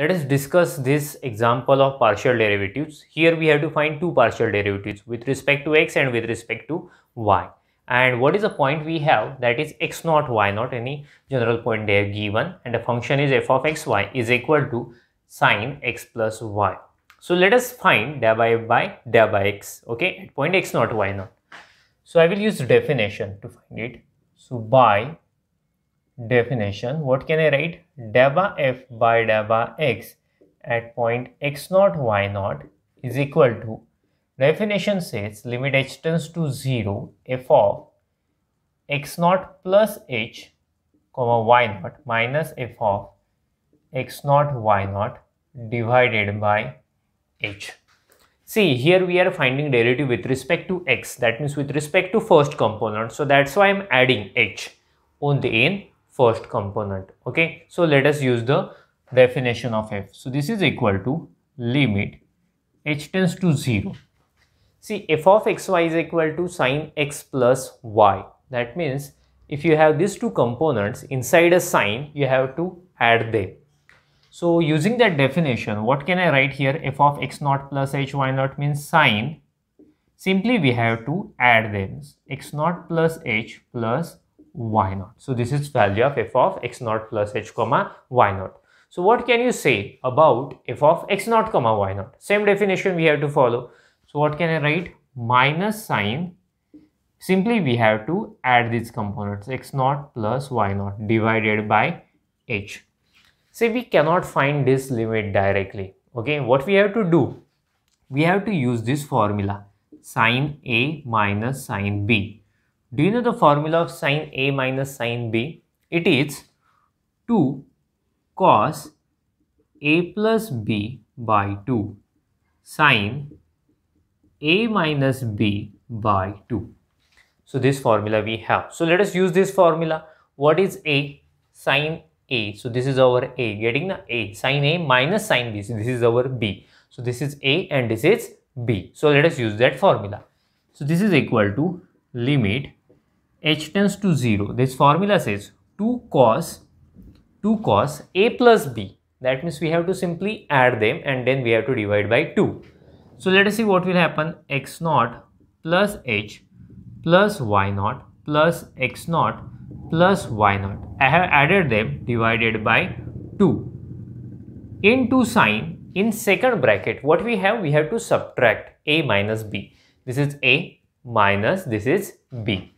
Let us discuss this example of partial derivatives. Here we have to find two partial derivatives with respect to x and with respect to y. And what is the point we have that is x naught y naught any general point they given and the function is f of xy is equal to sine x plus y. So let us find thereby by by x okay at point x naught y naught. So I will use definition to find it. So by definition, what can I write? Delta f by delta x at point x naught y naught is equal to definition says limit h tends to 0 f of x naught plus h comma y naught minus f of x naught y naught divided by h. See here we are finding derivative with respect to x that means with respect to first component so that's why I'm adding h on the end first component okay so let us use the definition of f so this is equal to limit h tends to 0 see f of xy is equal to sine x plus y that means if you have these two components inside a sine you have to add them so using that definition what can i write here f of x naught plus h y naught means sine simply we have to add them x naught plus h plus y naught. So this is value of f of x naught plus h comma y naught. So what can you say about f of x naught comma y naught? Same definition we have to follow. So what can I write? Minus sign. Simply we have to add these components x naught plus y naught divided by h. Say we cannot find this limit directly. Okay, what we have to do? We have to use this formula sine a minus sine b do you know the formula of sine A minus sine B? It is 2 cos A plus B by 2 sine A minus B by 2. So this formula we have. So let us use this formula. What is A? Sine A. So this is our A. Getting the A. Sine A minus sine B. So this is our B. So this is A and this is B. So let us use that formula. So this is equal to limit h tends to 0, this formula says 2 cos 2 cos a plus b. That means we have to simply add them and then we have to divide by 2. So let us see what will happen x naught plus h plus y naught plus x naught plus y naught. I have added them divided by 2. Into sign in second bracket what we have we have to subtract a minus b. This is a minus this is b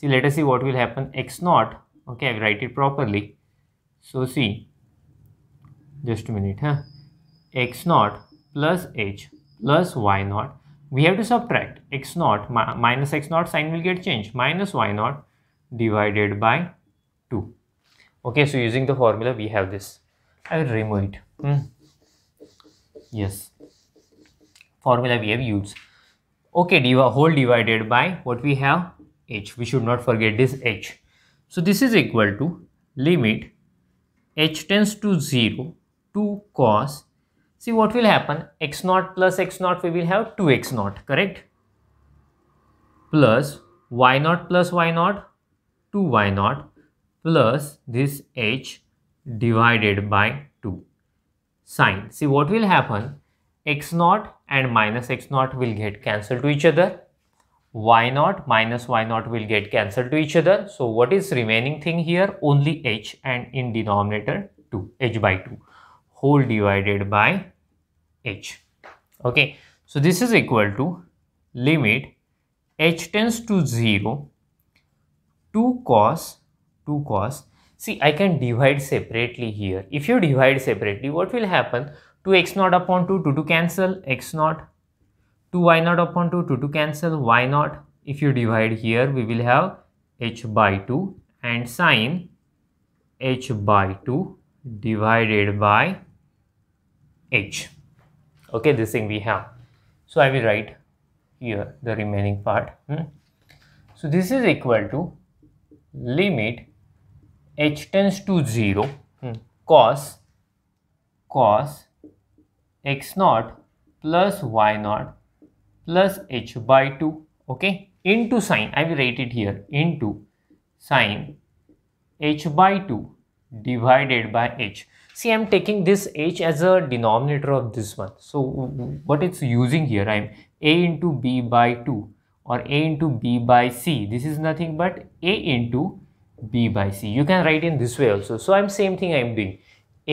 see let us see what will happen x naught okay i write it properly so see just a minute huh x naught plus h plus y naught we have to subtract x naught mi minus x naught sign will get changed minus y naught divided by 2 okay so using the formula we have this i will remove it hmm. yes formula we have used okay div whole divided by what we have h we should not forget this h so this is equal to limit h tends to 0 to cos see what will happen x naught plus x naught we will have 2x naught correct plus y naught plus y naught 2y naught plus this h divided by 2 sine see what will happen x naught and minus x naught will get cancelled to each other y naught minus y naught will get cancelled to each other. So what is remaining thing here? Only h and in denominator 2, h by 2 whole divided by h. Okay, so this is equal to limit h tends to 0 2 cos 2 cos. See, I can divide separately here. If you divide separately, what will happen? 2x naught upon 2, 2 to cancel, x naught 2 y naught upon 2, 2 to cancel y naught. If you divide here, we will have h by 2 and sine h by 2 divided by h. Okay, this thing we have. So I will write here the remaining part. Hmm? So this is equal to limit h tends to 0 hmm, cos cos x naught plus y naught plus h by 2 okay into sine i will write it here into sine h by 2 divided by h see i'm taking this h as a denominator of this one so what it's using here i'm a into b by 2 or a into b by c this is nothing but a into b by c you can write in this way also so i'm same thing i'm doing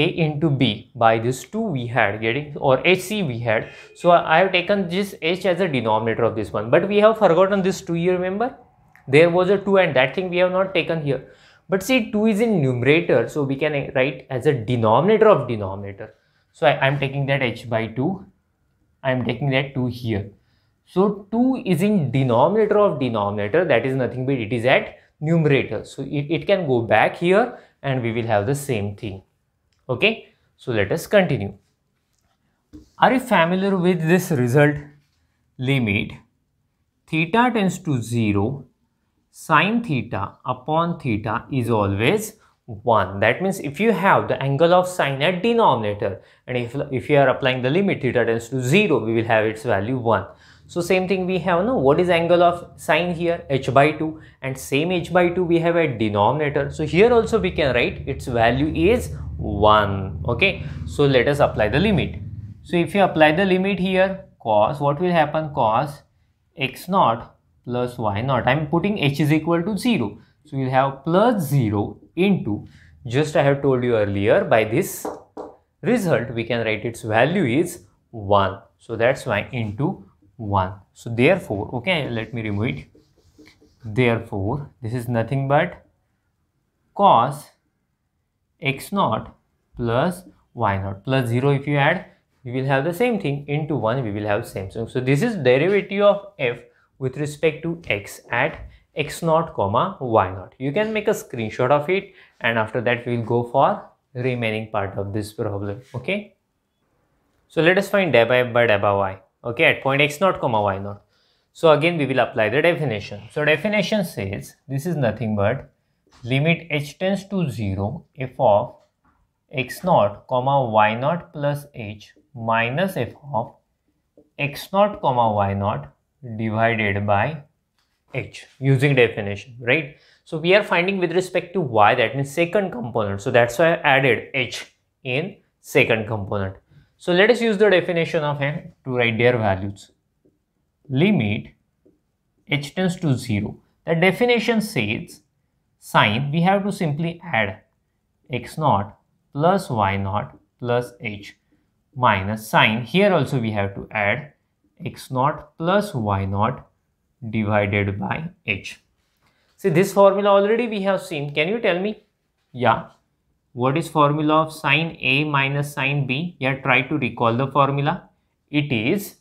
a into b by this 2 we had getting or hc we had so i have taken this h as a denominator of this one but we have forgotten this 2 you remember there was a 2 and that thing we have not taken here but see 2 is in numerator so we can write as a denominator of denominator so i am taking that h by 2 i am taking that 2 here so 2 is in denominator of denominator that is nothing but it is at numerator so it, it can go back here and we will have the same thing okay so let us continue are you familiar with this result limit theta tends to 0 sine theta upon theta is always 1 that means if you have the angle of sine at denominator and if, if you are applying the limit theta tends to 0 we will have its value 1 so same thing we have now what is angle of sine here h by 2 and same h by 2 we have at denominator so here also we can write its value is 1 okay so let us apply the limit so if you apply the limit here cos what will happen cos x naught plus y naught i'm putting h is equal to 0 so you have plus 0 into just i have told you earlier by this result we can write its value is 1 so that's why into 1 so therefore okay let me remove it therefore this is nothing but cos x naught plus y naught plus 0 if you add we will have the same thing into 1 we will have same so, so this is derivative of f with respect to x at x naught comma y naught you can make a screenshot of it and after that we will go for remaining part of this problem okay so let us find deb f by deb y okay at point x naught comma y naught so again we will apply the definition so definition says this is nothing but limit h tends to 0 f of x naught comma y naught plus h minus f of x naught comma y naught divided by h using definition right so we are finding with respect to y that means second component so that's why i added h in second component so let us use the definition of n to write their values limit h tends to 0 the definition says sign, we have to simply add x naught plus y naught plus h minus sign. Here also we have to add x naught plus y naught divided by h. See this formula already we have seen. Can you tell me? Yeah. What is formula of sine A minus sine B? Yeah, try to recall the formula. It is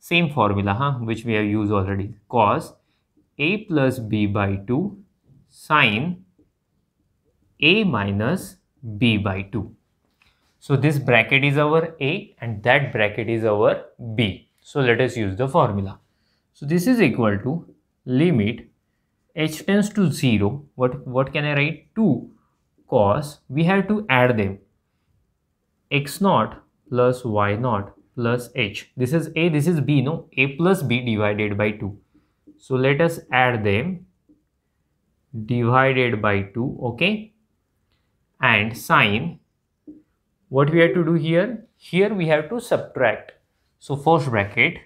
same formula huh, which we have used already. Cos A plus B by 2 sine a minus b by 2. So this bracket is our a and that bracket is our b. So let us use the formula. So this is equal to limit h tends to 0. What, what can I write? 2 cos we have to add them x naught plus y naught plus h. This is a, this is b, no? a plus b divided by 2. So let us add them divided by 2 okay and sine what we have to do here here we have to subtract so first bracket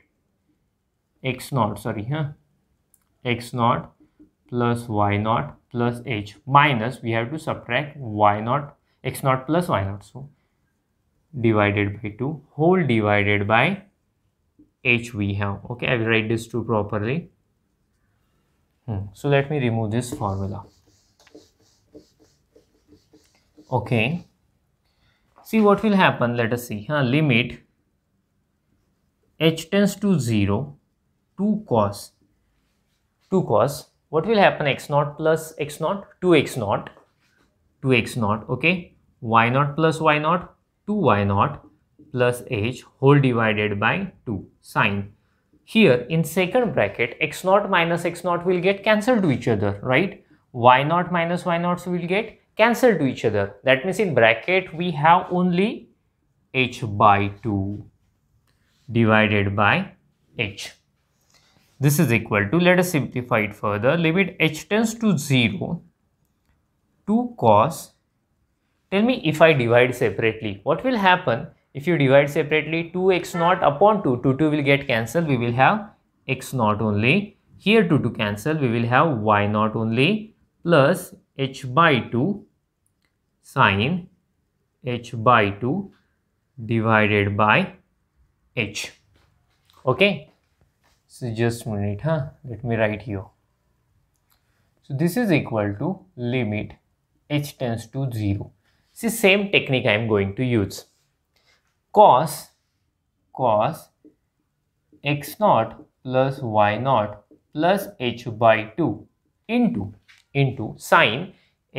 x naught sorry huh x naught plus y naught plus h minus we have to subtract y naught x naught plus y naught so divided by 2 whole divided by h we have okay i will write this 2 properly Hmm. so let me remove this formula okay see what will happen let us see huh? limit h tends to 0 2 cos 2 cos what will happen x naught plus x naught 2x naught 2x naught okay y naught plus y naught 2y naught plus h whole divided by 2 sine here in second bracket, x naught minus x naught will get cancelled to each other, right? y naught minus y naughts will get cancelled to each other. That means in bracket, we have only h by 2 divided by h. This is equal to, let us simplify it further, limit h tends to 0, 2 cos, tell me if I divide separately, what will happen? if you divide separately 2x naught upon 2 2 2 will get cancelled we will have x naught only here 2 to cancel we will have y naught only plus h by 2 sine h by 2 divided by h okay so just minute huh let me write here so this is equal to limit h tends to 0 see same technique i am going to use cos cos x naught plus y naught plus h by 2 into into sine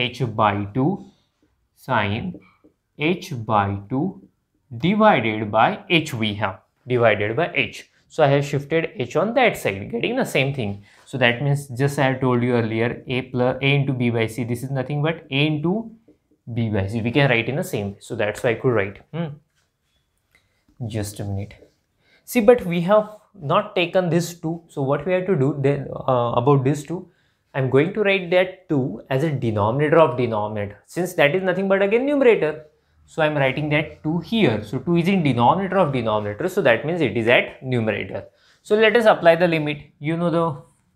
h by 2 sine h by 2 divided by h we have divided by h so i have shifted h on that side getting the same thing so that means just i have told you earlier a plus a into b by c this is nothing but a into b by c we can write in the same so that's why i could write hmm just a minute see but we have not taken this 2 so what we have to do then uh, about this 2 I'm going to write that 2 as a denominator of denominator since that is nothing but again numerator so I'm writing that 2 here so 2 is in denominator of denominator so that means it is at numerator so let us apply the limit you know the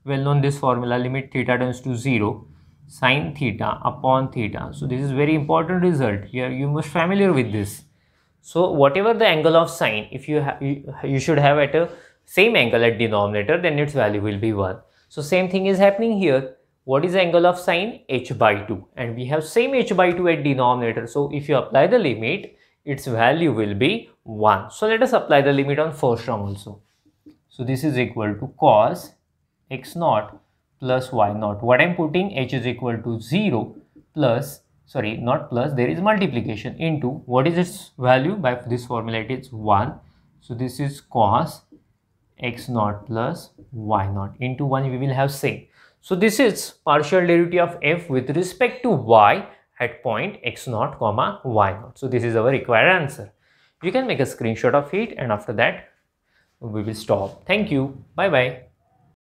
well-known this formula limit theta tends to 0 sine theta upon theta so this is very important result here you must familiar with this so whatever the angle of sine, if you, you, you should have at a same angle at denominator, then its value will be 1. So same thing is happening here. What is angle of sine? h by 2. And we have same h by 2 at denominator. So if you apply the limit, its value will be 1. So let us apply the limit on first term also. So this is equal to cos x naught plus y naught. What I am putting h is equal to 0 plus sorry not plus there is multiplication into what is its value by this formula it is 1 so this is cos x naught plus y naught into 1 we will have same so this is partial derivative of f with respect to y at point x naught comma y naught so this is our required answer you can make a screenshot of it and after that we will stop thank you bye bye